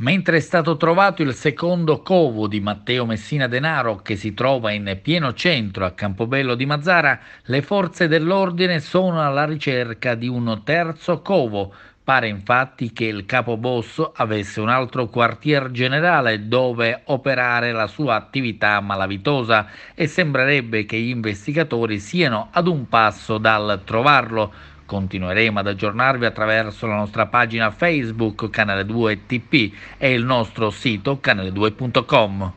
Mentre è stato trovato il secondo covo di Matteo Messina Denaro, che si trova in pieno centro a Campobello di Mazzara, le forze dell'ordine sono alla ricerca di un terzo covo. Pare infatti che il capobosso avesse un altro quartier generale dove operare la sua attività malavitosa e sembrerebbe che gli investigatori siano ad un passo dal trovarlo. Continueremo ad aggiornarvi attraverso la nostra pagina Facebook Canale 2 TP e il nostro sito canale2.com.